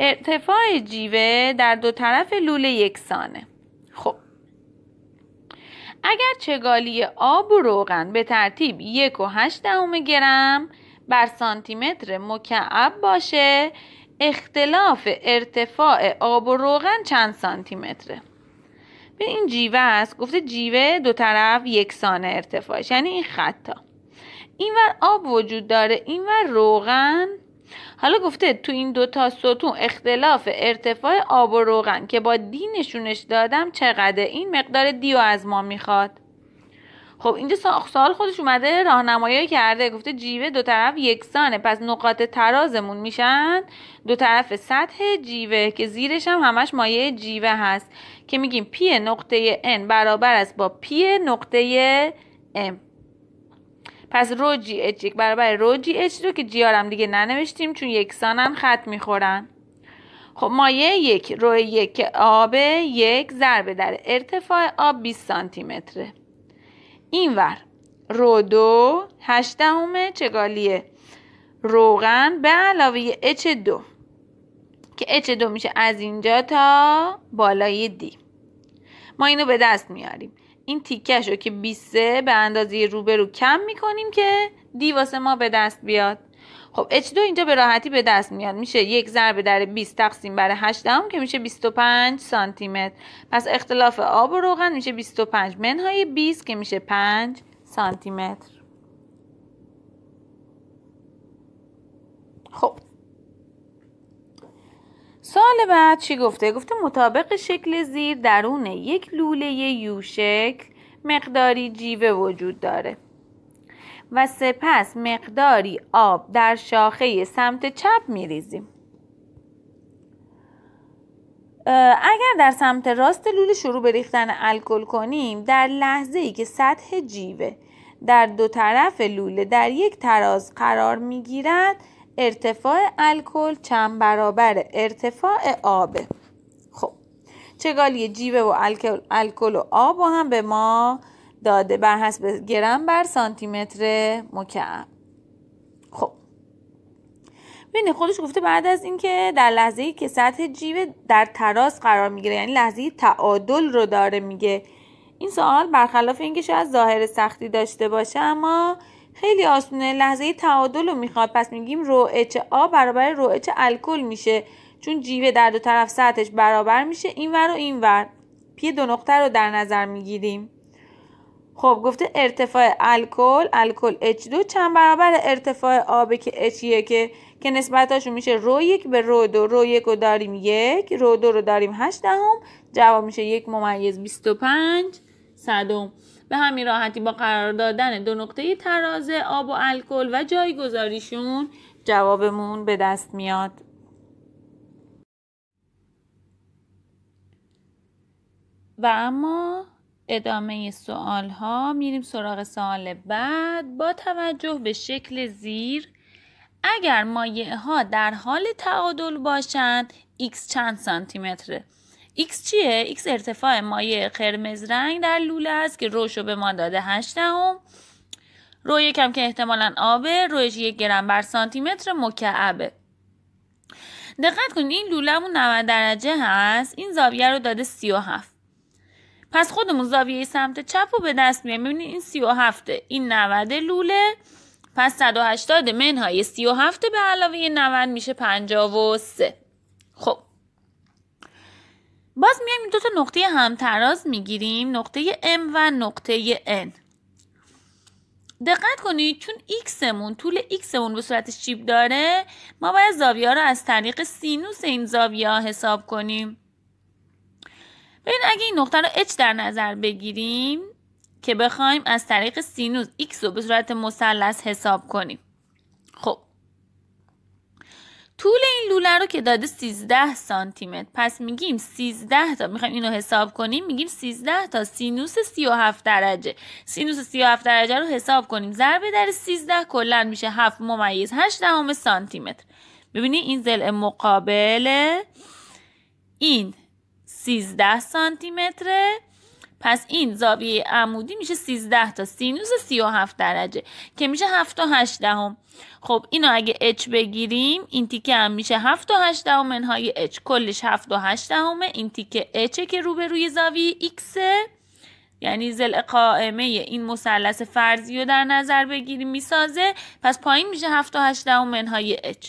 ارتفاع جیوه در دو طرف لوله یکسانه خب اگر چگالی آب و روغن به ترتیب یک و هشت دهم گرم بر سانتیمتر مکعب باشه اختلاف ارتفاع آب و روغن چند سانتیمتره این جیوه است گفته جیوه دو طرف یکسانه ارتفاعش یعنی این خطا اینور آب وجود داره اینور روغن حالا گفته تو این دوتا ستون اختلاف ارتفاع آب و روغن که با دی نشونش دادم چقدر این مقدار دیو از ما میخواد خب اینجا سال خودش اومده راهنمایی کرده گفته جیوه دو طرف یکسانه پس نقاط ترازمون میشن دو طرف سطح جیوه که زیرش هم همش مایه جیوه هست که میگیم پی نقطه n برابر است با پی نقطه m پس رو جی اچ یک برابر رو جی اچ رو که جیارم دیگه ننوشتیم چون یکسانن خط میخورن خب مایه یک روی یک آب یک ضربه در ارتفاع آب 20 سانتی متره اینور رو دو هشتهم چگالیه روغن به علاوه اچ دو که اچ دو میشه از اینجا تا بالای دی ما اینو به دست میاریم این تیکش رو که 23 به اندازه روبرو کم میکنیم که دی واسه ما به دست بیاد خب H2 اینجا به راحتی به دست میاد میشه یک ضرب در 20 تقسیم بر 8 دهم که میشه 25 سانتی متر پس اختلاف آب و روغن میشه 25 منهای 20 که میشه 5 سانتی متر خب سال بعد چی گفته؟ گفته مطابق شکل زیر درون یک لوله یوشک مقداری جیوه وجود داره و سپس مقداری آب در شاخه سمت چپ میریزیم اگر در سمت راست لوله شروع به ریختن الکل کنیم در لحظه ای که سطح جیوه در دو طرف لوله در یک تراز قرار می گیرد ارتفاع الکل چند برابر ارتفاع آبه خب چگالی جیوه و الکل, و آب و هم به ما داده بر حسب گرم بر سانتی متر مکعب خب ببینید خودش گفته بعد از اینکه در لحظه ای که سطح جیوه در تراس قرار میگیره یعنی لحظه تعادل رو داره میگه این سوال برخلاف اینکه شاید ظاهر سختی داشته باشه اما خیلی آسونه لحظه تعادل رو میخواد پس میگیم اچ آ برابر رو اچ الکل میشه چون جیوه در دو طرف سطحش برابر میشه اینور و اینور پی دو نقطه رو در نظر میگیریم خب گفته ارتفاع الکل الکل اچ دو چند برابر ارتفاع آب که اچ یکه که نسبتاشون میشه رو یک به رو دو رو یک رو داریم یک رو دو رو داریم هشت دهم جواب میشه یک ممیز پنج صدم به همین راحتی با قرار دادن دو نقطه ترازه، آب و الکل و جایگذاریشون جوابمون به دست میاد و اما ادامه سوال ها میریم سراغ سوال بعد با توجه به شکل زیر اگر مایع ها در حال تعادل باشند x چند سانتی X چیه؟ X ارتفاع مایع قرمز رنگ در لوله است که روش رو به ما داده 8 دهم رو یکم که احتمالا آبه رویش یک گرم بر سانتی متر مکعبه دقت کنید این لولهمون 90 درجه هست این زاویه رو داده 37 پس خودمون زاویه سمت چپ رو به دست میاریم ببینید این 37 این 90 لوله پس 180 منهای 37 به علاوه 90 میشه 53 خب باز میایم دو تا نقطه همتراز میگیریم نقطه M و نقطه N دقت کنید چون x مون طول x مون به صورت شیب داره ما باید زاویه رو از طریق سینوس این زاویه ها حساب کنیم ببین اگه این نقطه رو h در نظر بگیریم که بخوایم از طریق سینوس x رو به صورت مثلث حساب کنیم طول این لوله رو که داده 13 سانتی پس میگیم 13 تا میخوایم اینو حساب کنیم میگیم 13 تا سینوس 37 درجه سینوس 37 درجه رو حساب کنیم ضرب در 13 کلا میشه 7 ممیز 8 دهم سانتی متر ببینی این ضلع مقابل این 13 سانتی پس این زاویه عمودی میشه 13 تا سینوس 37 درجه که میشه 7 تا 8 دهم خب اینو اگه h بگیریم این تیکه هم میشه 7 تا 8 دهم منهای h کلش 7 تا 8 دهم این تیکه h که روبروی زاویه x یعنی زل قائمه این مثلث فرضی رو در نظر بگیریم میسازه پس پایین میشه 7 تا 8 دهم منهای h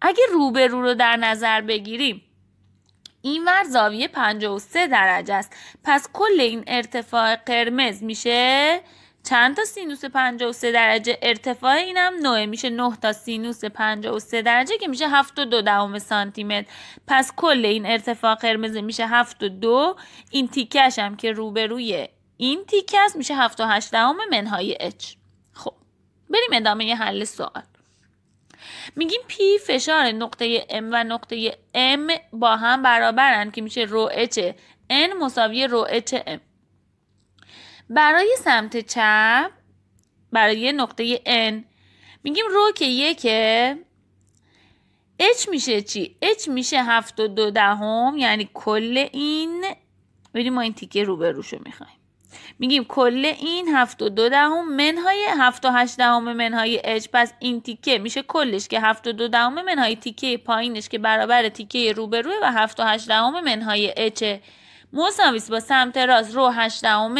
اگه روبرو رو در نظر بگیریم این ور زاویه 53 درجه است پس کل این ارتفاع قرمز میشه چند تا سینوس 53 درجه ارتفاع اینم 9 میشه 9 تا سینوس 53 درجه که میشه 72 و 2 سانتی پس کل این ارتفاع قرمز میشه 72 این تیکش هم که روبروی این تیکه است میشه 78 و 8 دهم منهای اچ خب بریم ادامه یه حل سوال میگیم پی فشار نقطه M و نقطه M با هم برابرند که میشه رو اچ N مساوی رو اچ M برای سمت چپ برای نقطه N میگیم رو که یکه H میشه چی؟ H میشه هفت و دو دهم یعنی کل این بریم ما این تیکه روبروشو میخوایم میگیم کل این هفت و دو دهم منهای هفت و دهم منهای اج پس این تیکه میشه کلش که هفت و دو دهم منهای تیکه پایینش که برابر تیکه روبروی و هفت و هشت دهم منهای اج مساویس با سمت راست رو هشت دهم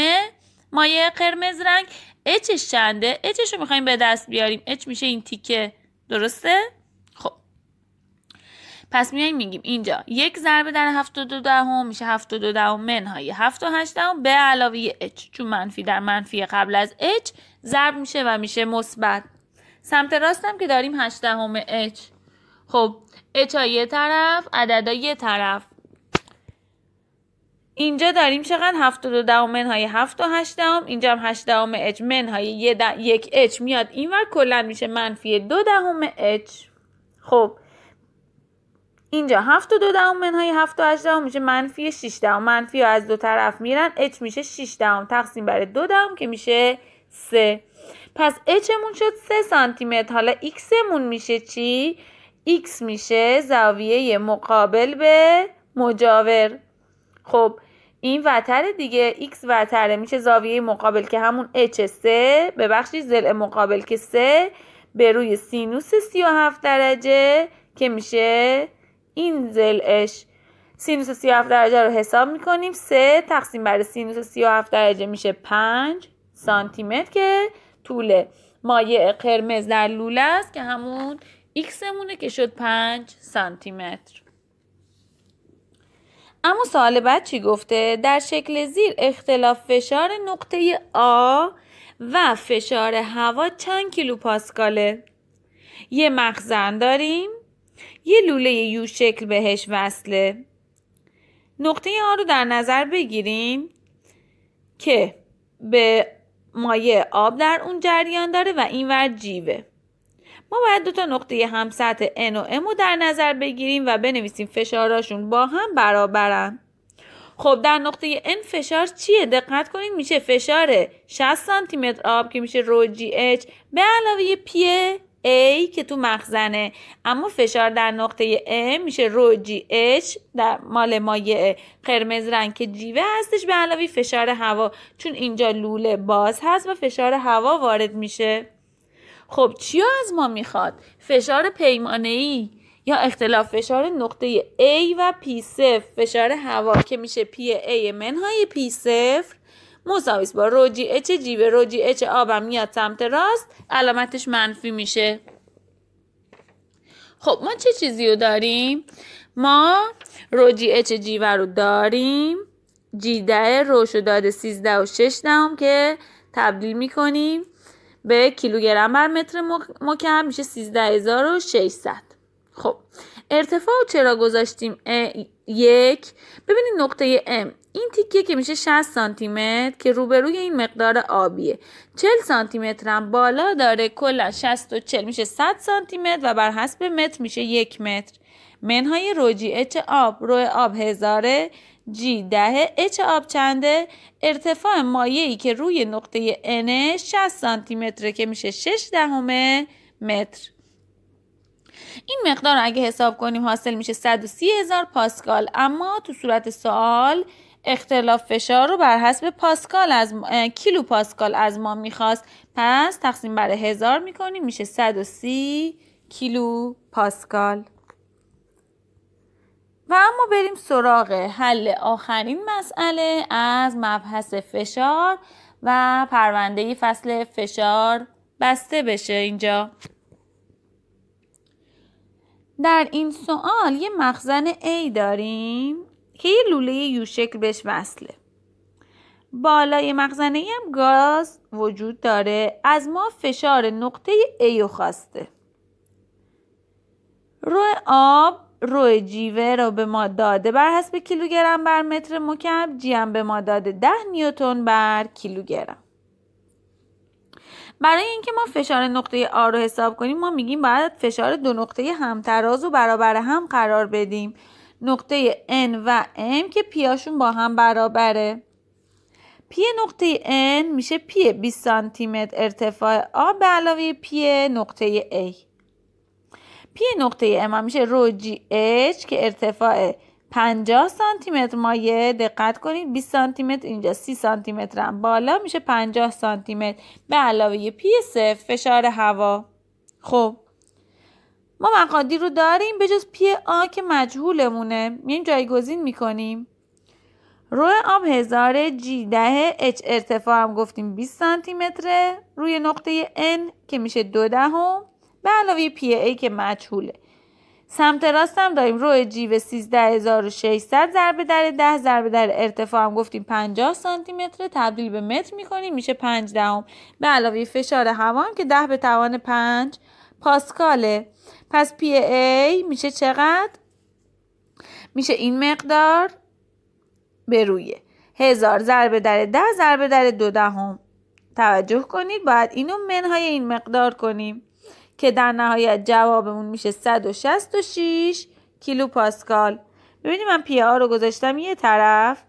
مایه قرمز رنگ اچش چنده اچش رو میخوایم به دست بیاریم اچ میشه این تیکه درسته پس میایم میگیم اینجا یک ضربه در 72 دهم میشه 72 دهم منهای 7 و 8 دهم به علاوه h چون منفی در منفی قبل از h ضرب میشه و میشه مثبت سمت راستم که داریم 8 دهم h خب h ها یه طرف عددا یه طرف اینجا داریم چقدر 72 دهم منهای 7 و 8 دهم اینجا هم 8 دهم اچ منهای 1 اچ میاد اینور کلا میشه منفی دو دهم اچ خب اینجا هفت و دو دهم منهای هفت و 8 دهم میشه منفی 6 دهم منفی از دو طرف میرن اچ میشه 6 دهم تقسیم بر دو دهم که میشه سه پس اچمون شد سه سانتی متر حالا ایکسمون میشه چی ایکس میشه زاویه مقابل به مجاور خب این وتر دیگه x وتره میشه زاویه مقابل که همون h3 ببخشید ضلع مقابل که سه به روی سینوس 37 درجه که میشه این زلش سینوس 37 درجه رو حساب میکنیم 3 تقسیم بر سینوس 37 درجه میشه 5 سانتی که طول مایع قرمز در لوله است که همون x مونه که شد 5 سانتی متر اما سوال بعد چی گفته در شکل زیر اختلاف فشار نقطه A و فشار هوا چند کیلو پاسکاله یه مخزن داریم یه لوله یو شکل بهش وصله نقطه آن رو در نظر بگیریم که به مایه آب در اون جریان داره و این ور جیوه ما باید دو تا نقطه هم سطح N و M رو در نظر بگیریم و بنویسیم فشاراشون با هم برابرن خب در نقطه N فشار چیه دقت کنید میشه فشار 60 سانتی متر آب که میشه رو جی اچ به علاوه پی A که تو مخزنه اما فشار در نقطه M میشه رو جی H در مال مایع قرمز رنگ که جیوه هستش به علاوه فشار هوا چون اینجا لوله باز هست و فشار هوا وارد میشه خب چیو از ما میخواد فشار پیمانه ای یا اختلاف فشار نقطه A و P0 فشار هوا که میشه پی A منهای P0 مساویس با رو اچ جی به اچ آبم میاد سمت راست علامتش منفی میشه خب ما چه چیزی رو داریم ما روجی اچ جی رو داریم جی ده روش رو داده سیزده و دهم که تبدیل میکنیم به کیلوگرم بر متر مکم میشه 13600 خب ارتفاع چرا گذاشتیم یک ببینید نقطه ام. این تیکه که میشه 60 سانتی متر که روبروی این مقدار آبیه 40 سانتی متر هم بالا داره کلا 60 و 40 میشه 100 سانتی متر و بر حسب متر میشه 1 متر منهای روجی اچ آب روی آب هزاره جی دهه اچ آب چنده ارتفاع مایعی که روی نقطه N 60 سانتی متر که میشه 6 دهم متر این مقدار اگه حساب کنیم حاصل میشه 130 هزار پاسکال اما تو صورت سوال اختلاف فشار رو بر حسب پاسکال از کیلو پاسکال از ما میخواست پس تقسیم بر هزار میکنیم میشه 130 کیلو پاسکال و اما بریم سراغ حل آخرین مسئله از مبحث فشار و پرونده فصل فشار بسته بشه اینجا در این سوال یه مخزن A داریم که یه لوله یو شکل بهش وصله بالای مغزنه هم گاز وجود داره از ما فشار نقطه ایو خواسته روی آب روی جیوه رو به ما داده بر حسب کیلوگرم بر متر مکعب جیم به ما داده ده نیوتون بر کیلوگرم برای اینکه ما فشار نقطه آ رو حساب کنیم ما میگیم باید فشار دو نقطه همتراز و برابر هم قرار بدیم نقطه N و M که پیاشون با هم برابره پی نقطه N میشه پی 20 سانتیمتر ارتفاع A به علاوه پی نقطه A پی نقطه M میشه رو جی H که ارتفاع 50 سانتیمتر مایه دقت کنید 20 سانتیمتر اینجا 30 سانتیمتر هم بالا میشه 50 سانتیمتر به علاوه پی صفر فشار هوا خب ما مقادیر رو داریم به جز پی آ که مجهولمونه میایم جایگزین میکنیم روی آب هزاره جی دهه اچ ارتفاع هم گفتیم 20 سانتی متره روی نقطه N که میشه دو دهم به علاوه پی ای که مجهوله سمت راست هم داریم روی جی و 13600 ضرب در 10 ضرب در ارتفاع هم گفتیم 50 سانتی متر تبدیل به متر میکنیم میشه 5 دهم به علاوه فشار هوا هم که 10 به توان 5 پاسکاله پس پی ای میشه چقدر؟ میشه این مقدار به روی هزار ضرب در ده ضرب در دو دهم توجه کنید باید اینو منهای این مقدار کنیم که در نهایت جوابمون میشه 166 کیلو پاسکال ببینید من پی ها رو گذاشتم یه طرف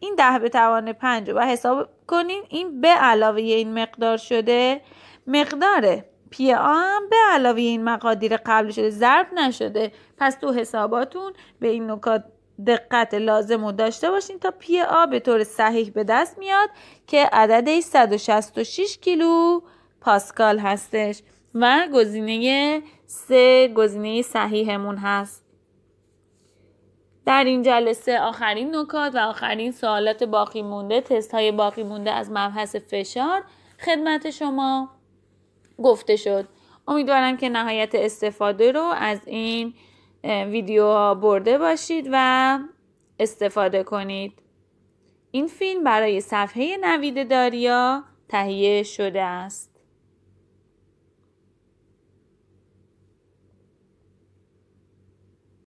این ده به توان پنج رو حساب کنیم این به علاوه این مقدار شده مقداره پی آ هم به علاوه این مقادیر قبل شده ضرب نشده پس تو حساباتون به این نکات دقت لازم رو داشته باشین تا پی آ به طور صحیح به دست میاد که عدد 166 کیلو پاسکال هستش و گزینه سه گزینه صحیحمون هست در این جلسه آخرین نکات و آخرین سوالات باقی مونده تست های باقی مونده از مبحث فشار خدمت شما گفته شد امیدوارم که نهایت استفاده رو از این ویدیو ها برده باشید و استفاده کنید این فیلم برای صفحه نوید داریا تهیه شده است